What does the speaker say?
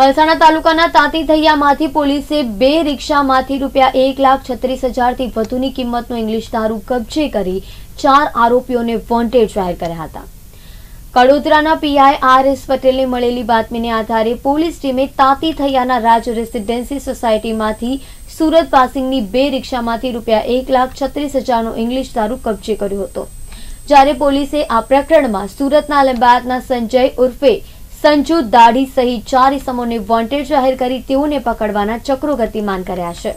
પલસાણા તાલુકાના તાંતીથૈયામાંથી પોલીસે બે રિક્ષામાંથી રૂપિયા એક લાખ છત્રીસ હજારથી વધુની કિંમતનો ઇંગ્લિશ દારૂ કબજે કરી ચાર આરોપીઓને વોન્ટેડ જાહેર કર્યા હતા કડોદરાના પીઆઈ આર એસ પટેલને મળેલી બાતમીને આધારે પોલીસ ટીમે તાંતીથૈયાના રાજ રેસિડેન્સી સોસાયટીમાંથી સુરત પાસિંગની બે રિક્ષામાંથી રૂપિયા એક લાખ છત્રીસ હજારનો ઇંગ્લિશ દારૂ કબજે કર્યો હતો જ્યારે પોલીસે આ પ્રકરણમાં સુરતના અલંબાદના સંજય ઉર્ફે સંજુ દાઢી સહિત ચાર ઇસમોને વોન્ટેડ જાહેર કરી તેઓને પકડવાના ચક્રો ગતિમાન કર્યા છે